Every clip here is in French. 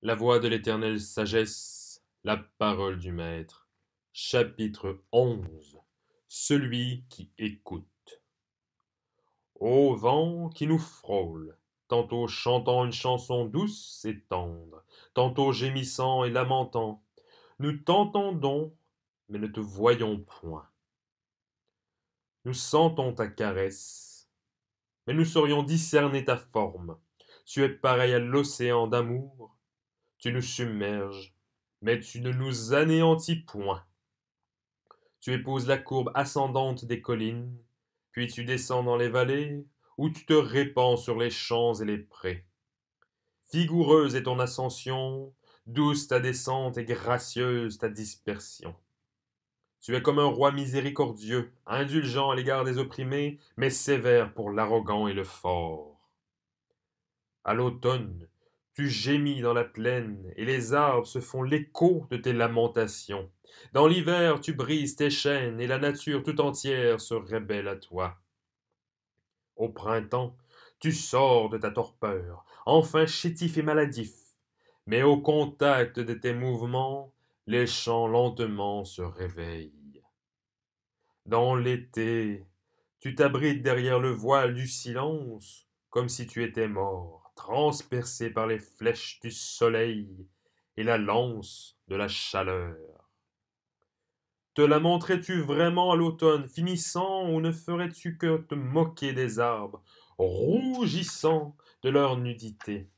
La voix de l'éternelle sagesse, la parole du maître. Chapitre 11 Celui qui écoute. Ô vent qui nous frôle, tantôt chantant une chanson douce et tendre, tantôt gémissant et lamentant, nous t'entendons, mais ne te voyons point. Nous sentons ta caresse, mais nous saurions discerner ta forme. Tu es pareil à l'océan d'amour tu nous submerges, mais tu ne nous anéantis point. Tu épouses la courbe ascendante des collines, puis tu descends dans les vallées, où tu te répands sur les champs et les prés. Figoureuse est ton ascension, douce ta descente et gracieuse ta dispersion. Tu es comme un roi miséricordieux, indulgent à l'égard des opprimés, mais sévère pour l'arrogant et le fort. À l'automne, tu gémis dans la plaine, et les arbres se font l'écho de tes lamentations. Dans l'hiver, tu brises tes chaînes, et la nature tout entière se rébelle à toi. Au printemps, tu sors de ta torpeur, enfin chétif et maladif, mais au contact de tes mouvements, les champs lentement se réveillent. Dans l'été, tu t'abrites derrière le voile du silence, comme si tu étais mort transpercé par les flèches du soleil et la lance de la chaleur. Te la montrais-tu vraiment à l'automne, finissant, ou ne ferais-tu que te moquer des arbres, rougissant de leur nudité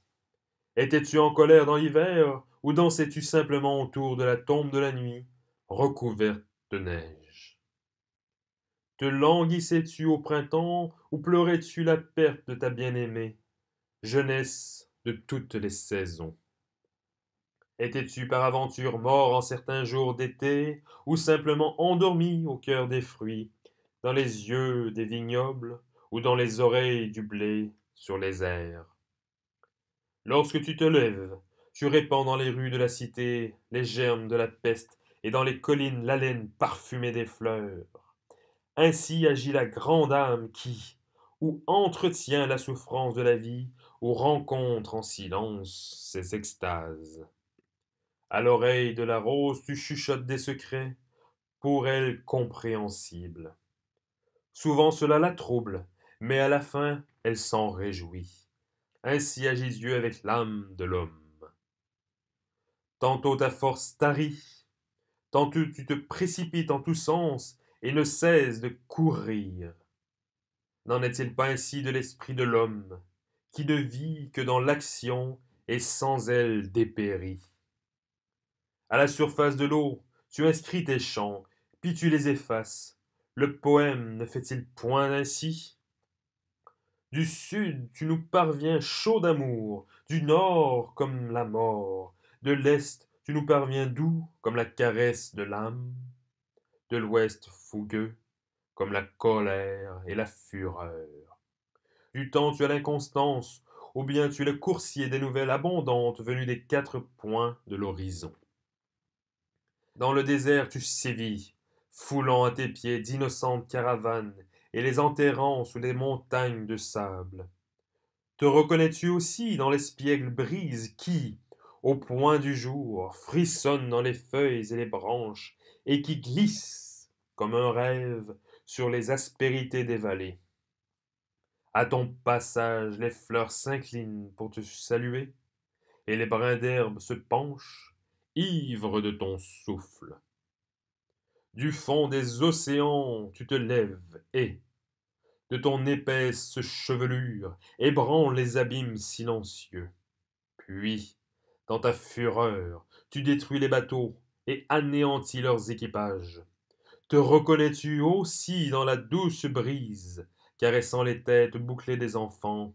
Étais-tu en colère dans l'hiver, ou dansais-tu simplement autour de la tombe de la nuit, recouverte de neige Te languissais-tu au printemps, ou pleurais-tu la perte de ta bien-aimée jeunesse de toutes les saisons. Étais-tu par aventure mort en certains jours d'été, ou simplement endormi au cœur des fruits, dans les yeux des vignobles, ou dans les oreilles du blé, sur les airs Lorsque tu te lèves, tu répands dans les rues de la cité les germes de la peste, et dans les collines l'haleine parfumée des fleurs. Ainsi agit la grande âme qui, ou entretient la souffrance de la vie, ou rencontre en silence ses extases. À l'oreille de la rose, tu chuchotes des secrets, pour elle compréhensible. Souvent cela la trouble, mais à la fin elle s'en réjouit. Ainsi agit Dieu avec l'âme de l'homme. Tantôt ta force tarit, tantôt tu te précipites en tous sens et ne cesses de courir. N'en est-il pas ainsi de l'esprit de l'homme, qui ne vit que dans l'action et sans elle dépérit À la surface de l'eau, tu inscris tes chants, puis tu les effaces. Le poème ne fait-il point ainsi Du sud, tu nous parviens chaud d'amour, du nord comme la mort, de l'est, tu nous parviens doux comme la caresse de l'âme, de l'ouest fougueux, comme la colère et la fureur. Du temps tu as l'inconstance, ou bien tu es le coursier des nouvelles abondantes venues des quatre points de l'horizon. Dans le désert tu sévis, foulant à tes pieds d'innocentes caravanes et les enterrant sous des montagnes de sable. Te reconnais-tu aussi dans l'espiègle brise qui, au point du jour, frissonne dans les feuilles et les branches, et qui glisse, comme un rêve, sur les aspérités des vallées. À ton passage, les fleurs s'inclinent pour te saluer, et les brins d'herbe se penchent, ivres de ton souffle. Du fond des océans, tu te lèves et, de ton épaisse chevelure, ébranles les abîmes silencieux. Puis, dans ta fureur, tu détruis les bateaux et anéantis leurs équipages. Te reconnais-tu aussi dans la douce brise, caressant les têtes bouclées des enfants,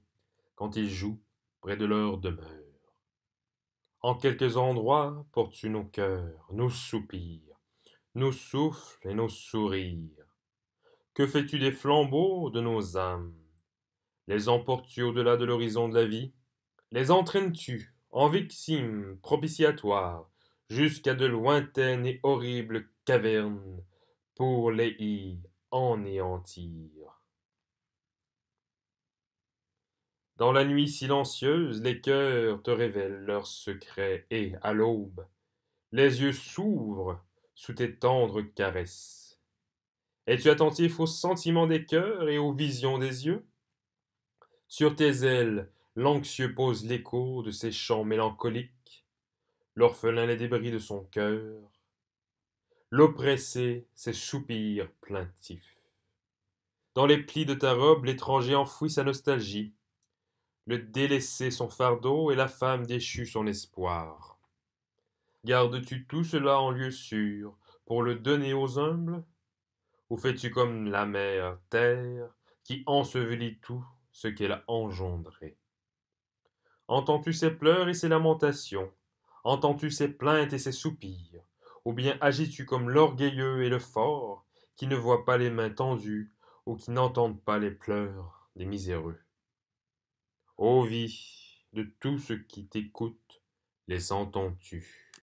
quand ils jouent près de leur demeure En quelques endroits portes-tu nos cœurs, nos soupirs, nos souffles et nos sourires Que fais-tu des flambeaux de nos âmes Les emportes-tu au-delà de l'horizon de la vie Les entraînes-tu en victimes propitiatoires jusqu'à de lointaines et horribles cavernes pour les y anéantir. Dans la nuit silencieuse, les cœurs te révèlent leurs secrets et, à l'aube, les yeux s'ouvrent sous tes tendres caresses. Es-tu attentif aux sentiments des cœurs et aux visions des yeux Sur tes ailes, l'anxieux pose l'écho de ses chants mélancoliques, l'orphelin les débris de son cœur, l'oppressé, ses soupirs plaintifs. Dans les plis de ta robe, l'étranger enfouit sa nostalgie, le délaissé son fardeau et la femme déchue son espoir. Gardes-tu tout cela en lieu sûr pour le donner aux humbles Ou fais-tu comme la mère terre qui ensevelit tout ce qu'elle a engendré Entends-tu ses pleurs et ses lamentations Entends-tu ses plaintes et ses soupirs ou bien agis-tu comme l'orgueilleux et le fort, qui ne voit pas les mains tendues, ou qui n'entendent pas les pleurs des miséreux Ô vie, de tout ce qui t'écoute, les entends-tu